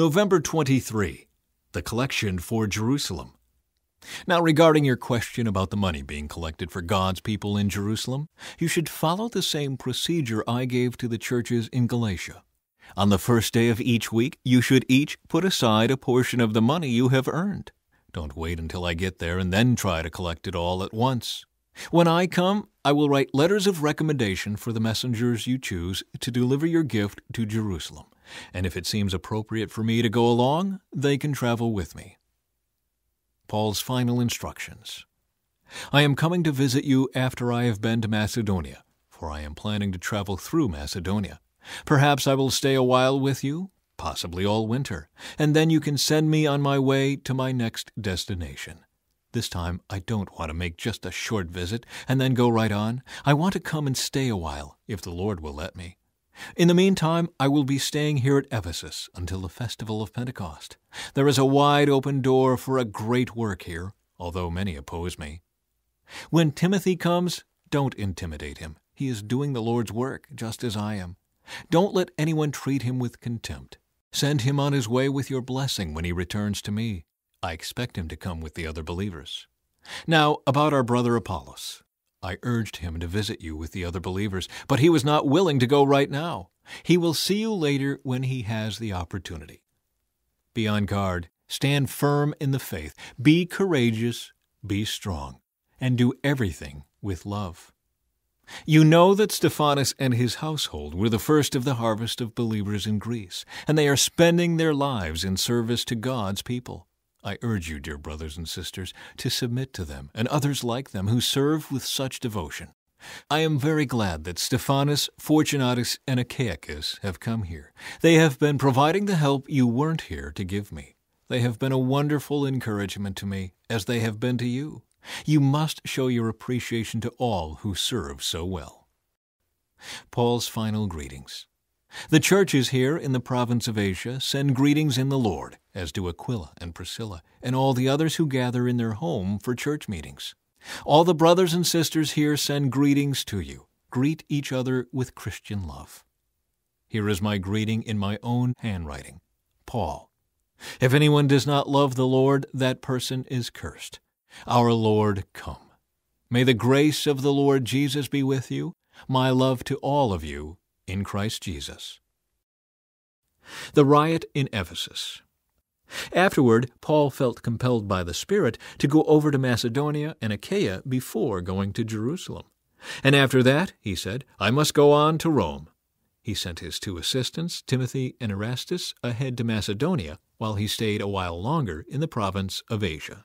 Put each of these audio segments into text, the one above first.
November 23, the collection for Jerusalem. Now, regarding your question about the money being collected for God's people in Jerusalem, you should follow the same procedure I gave to the churches in Galatia. On the first day of each week, you should each put aside a portion of the money you have earned. Don't wait until I get there and then try to collect it all at once. When I come, I will write letters of recommendation for the messengers you choose to deliver your gift to Jerusalem, and if it seems appropriate for me to go along, they can travel with me. Paul's final instructions I am coming to visit you after I have been to Macedonia, for I am planning to travel through Macedonia. Perhaps I will stay a while with you, possibly all winter, and then you can send me on my way to my next destination. This time, I don't want to make just a short visit and then go right on. I want to come and stay a while, if the Lord will let me. In the meantime, I will be staying here at Ephesus until the festival of Pentecost. There is a wide open door for a great work here, although many oppose me. When Timothy comes, don't intimidate him. He is doing the Lord's work, just as I am. Don't let anyone treat him with contempt. Send him on his way with your blessing when he returns to me. I expect him to come with the other believers. Now, about our brother Apollos. I urged him to visit you with the other believers, but he was not willing to go right now. He will see you later when he has the opportunity. Be on guard. Stand firm in the faith. Be courageous. Be strong. And do everything with love. You know that Stephanus and his household were the first of the harvest of believers in Greece, and they are spending their lives in service to God's people. I urge you, dear brothers and sisters, to submit to them and others like them who serve with such devotion. I am very glad that Stephanus, Fortunatus, and Achaicus have come here. They have been providing the help you weren't here to give me. They have been a wonderful encouragement to me, as they have been to you. You must show your appreciation to all who serve so well. Paul's final greetings. The churches here in the province of Asia send greetings in the Lord, as do Aquila and Priscilla, and all the others who gather in their home for church meetings. All the brothers and sisters here send greetings to you. Greet each other with Christian love. Here is my greeting in my own handwriting Paul. If anyone does not love the Lord, that person is cursed. Our Lord, come. May the grace of the Lord Jesus be with you. My love to all of you in Christ Jesus. The riot in Ephesus. Afterward, Paul felt compelled by the Spirit to go over to Macedonia and Achaia before going to Jerusalem. And after that, he said, I must go on to Rome. He sent his two assistants, Timothy and Erastus, ahead to Macedonia, while he stayed a while longer in the province of Asia.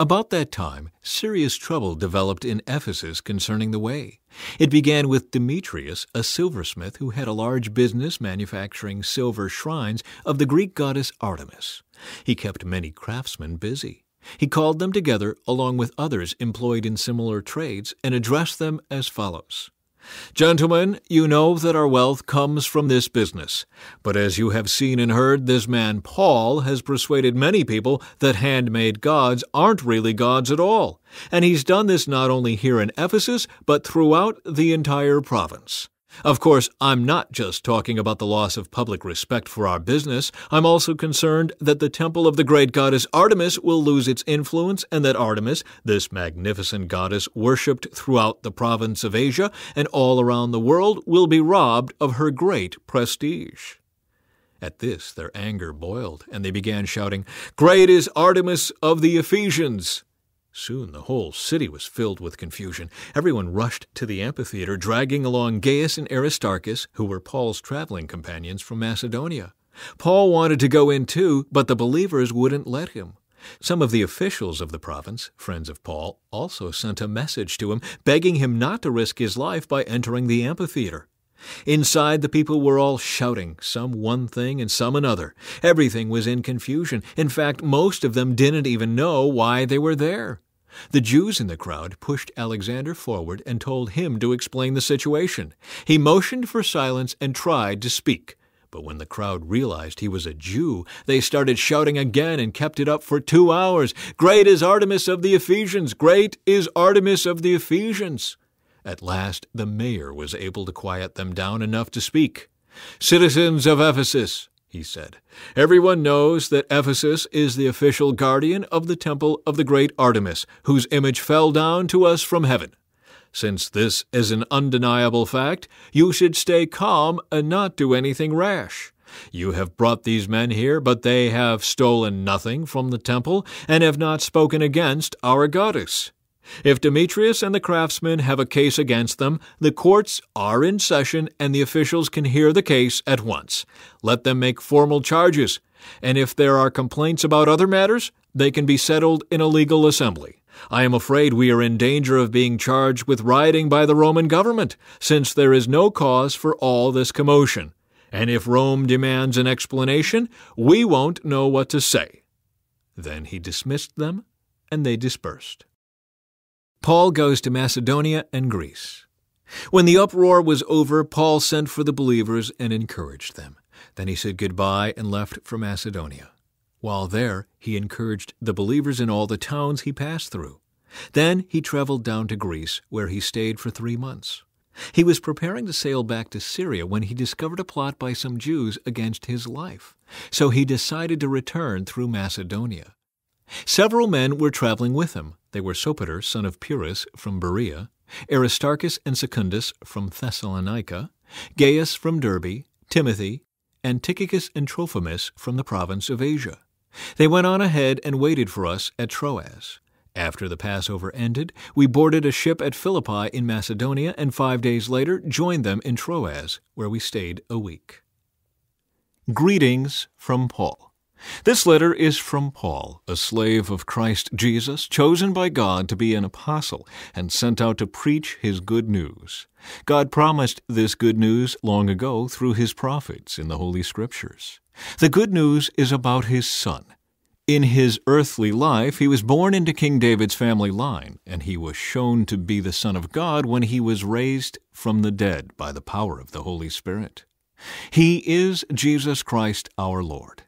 About that time, serious trouble developed in Ephesus concerning the way. It began with Demetrius, a silversmith who had a large business manufacturing silver shrines of the Greek goddess Artemis. He kept many craftsmen busy. He called them together along with others employed in similar trades and addressed them as follows Gentlemen, you know that our wealth comes from this business. But as you have seen and heard, this man Paul has persuaded many people that handmade gods aren't really gods at all. And he's done this not only here in Ephesus, but throughout the entire province. Of course, I'm not just talking about the loss of public respect for our business. I'm also concerned that the temple of the great goddess Artemis will lose its influence and that Artemis, this magnificent goddess worshipped throughout the province of Asia and all around the world, will be robbed of her great prestige. At this, their anger boiled, and they began shouting, Great is Artemis of the Ephesians! Soon the whole city was filled with confusion. Everyone rushed to the amphitheater, dragging along Gaius and Aristarchus, who were Paul's traveling companions from Macedonia. Paul wanted to go in too, but the believers wouldn't let him. Some of the officials of the province, friends of Paul, also sent a message to him, begging him not to risk his life by entering the amphitheater. Inside, the people were all shouting, some one thing and some another. Everything was in confusion. In fact, most of them didn't even know why they were there. The Jews in the crowd pushed Alexander forward and told him to explain the situation. He motioned for silence and tried to speak. But when the crowd realized he was a Jew, they started shouting again and kept it up for two hours. Great is Artemis of the Ephesians! Great is Artemis of the Ephesians! At last the mayor was able to quiet them down enough to speak. Citizens of Ephesus, he said, everyone knows that Ephesus is the official guardian of the temple of the great Artemis, whose image fell down to us from heaven. Since this is an undeniable fact, you should stay calm and not do anything rash. You have brought these men here, but they have stolen nothing from the temple and have not spoken against our goddess. If Demetrius and the craftsmen have a case against them, the courts are in session and the officials can hear the case at once. Let them make formal charges, and if there are complaints about other matters, they can be settled in a legal assembly. I am afraid we are in danger of being charged with rioting by the Roman government, since there is no cause for all this commotion. And if Rome demands an explanation, we won't know what to say. Then he dismissed them, and they dispersed. Paul goes to Macedonia and Greece. When the uproar was over, Paul sent for the believers and encouraged them. Then he said goodbye and left for Macedonia. While there, he encouraged the believers in all the towns he passed through. Then he traveled down to Greece, where he stayed for three months. He was preparing to sail back to Syria when he discovered a plot by some Jews against his life, so he decided to return through Macedonia. Several men were traveling with him, they were Sopater, son of Pyrrhus, from Berea, Aristarchus and Secundus from Thessalonica, Gaius from Derbe, Timothy, and Tychicus and Trophimus from the province of Asia. They went on ahead and waited for us at Troas. After the Passover ended, we boarded a ship at Philippi in Macedonia and five days later joined them in Troas, where we stayed a week. Greetings from Paul. This letter is from Paul, a slave of Christ Jesus, chosen by God to be an apostle and sent out to preach his good news. God promised this good news long ago through his prophets in the Holy Scriptures. The good news is about his son. In his earthly life, he was born into King David's family line, and he was shown to be the Son of God when he was raised from the dead by the power of the Holy Spirit. He is Jesus Christ our Lord.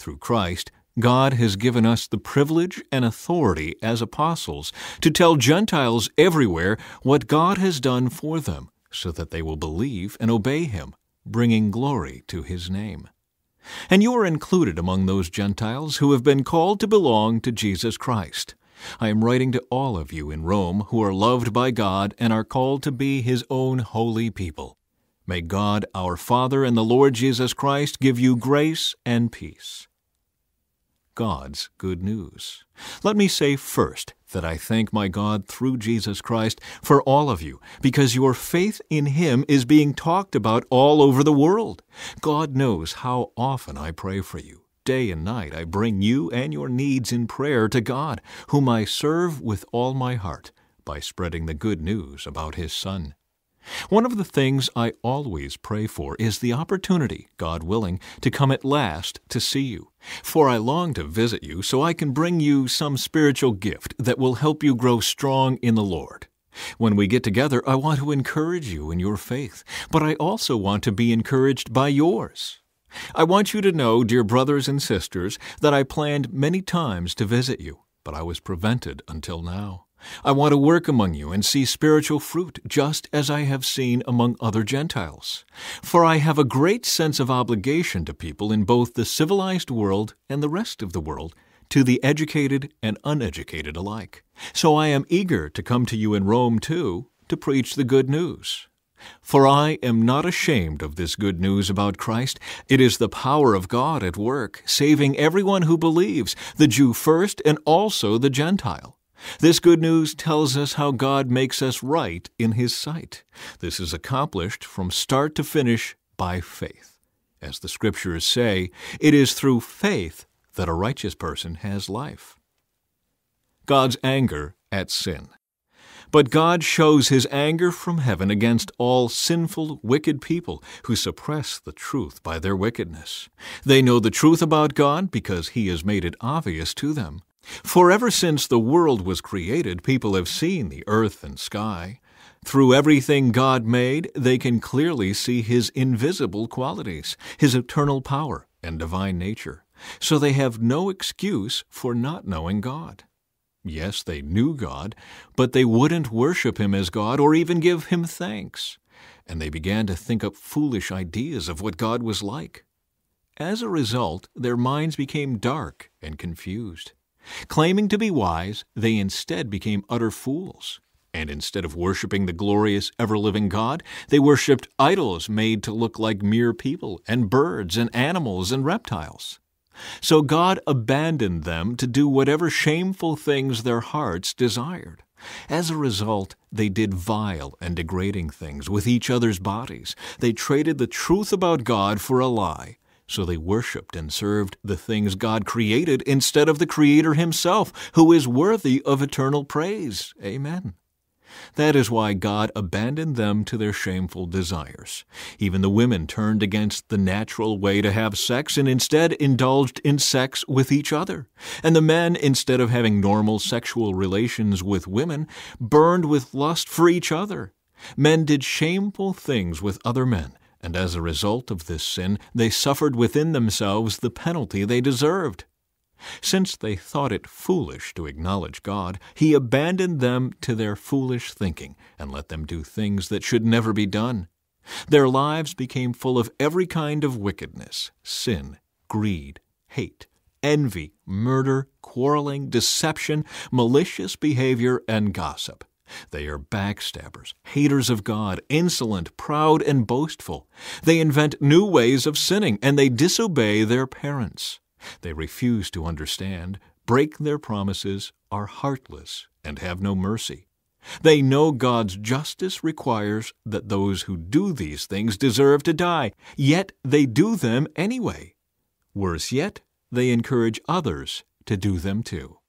Through Christ, God has given us the privilege and authority as apostles to tell Gentiles everywhere what God has done for them so that they will believe and obey Him, bringing glory to His name. And you are included among those Gentiles who have been called to belong to Jesus Christ. I am writing to all of you in Rome who are loved by God and are called to be His own holy people. May God, our Father, and the Lord Jesus Christ give you grace and peace. God's good news. Let me say first that I thank my God through Jesus Christ for all of you, because your faith in Him is being talked about all over the world. God knows how often I pray for you. Day and night I bring you and your needs in prayer to God, whom I serve with all my heart by spreading the good news about His Son. One of the things I always pray for is the opportunity, God willing, to come at last to see you. For I long to visit you so I can bring you some spiritual gift that will help you grow strong in the Lord. When we get together, I want to encourage you in your faith, but I also want to be encouraged by yours. I want you to know, dear brothers and sisters, that I planned many times to visit you, but I was prevented until now. I want to work among you and see spiritual fruit, just as I have seen among other Gentiles. For I have a great sense of obligation to people in both the civilized world and the rest of the world, to the educated and uneducated alike. So I am eager to come to you in Rome too, to preach the good news. For I am not ashamed of this good news about Christ. It is the power of God at work, saving everyone who believes, the Jew first and also the Gentile. This good news tells us how God makes us right in His sight. This is accomplished from start to finish by faith. As the Scriptures say, it is through faith that a righteous person has life. God's anger at sin. But God shows his anger from heaven against all sinful, wicked people who suppress the truth by their wickedness. They know the truth about God because he has made it obvious to them. For ever since the world was created, people have seen the earth and sky. Through everything God made, they can clearly see His invisible qualities, His eternal power, and divine nature. So they have no excuse for not knowing God. Yes, they knew God, but they wouldn't worship Him as God or even give Him thanks. And they began to think up foolish ideas of what God was like. As a result, their minds became dark and confused. Claiming to be wise, they instead became utter fools. And instead of worshiping the glorious, ever living God, they worshiped idols made to look like mere people, and birds, and animals, and reptiles. So God abandoned them to do whatever shameful things their hearts desired. As a result, they did vile and degrading things with each other's bodies. They traded the truth about God for a lie so they worshiped and served the things God created instead of the Creator Himself, who is worthy of eternal praise. Amen. That is why God abandoned them to their shameful desires. Even the women turned against the natural way to have sex and instead indulged in sex with each other. And the men, instead of having normal sexual relations with women, burned with lust for each other. Men did shameful things with other men, and as a result of this sin, they suffered within themselves the penalty they deserved. Since they thought it foolish to acknowledge God, He abandoned them to their foolish thinking and let them do things that should never be done. Their lives became full of every kind of wickedness, sin, greed, hate, envy, murder, quarreling, deception, malicious behavior, and gossip. They are backstabbers, haters of God, insolent, proud, and boastful. They invent new ways of sinning, and they disobey their parents. They refuse to understand, break their promises, are heartless, and have no mercy. They know God's justice requires that those who do these things deserve to die, yet they do them anyway. Worse yet, they encourage others to do them too.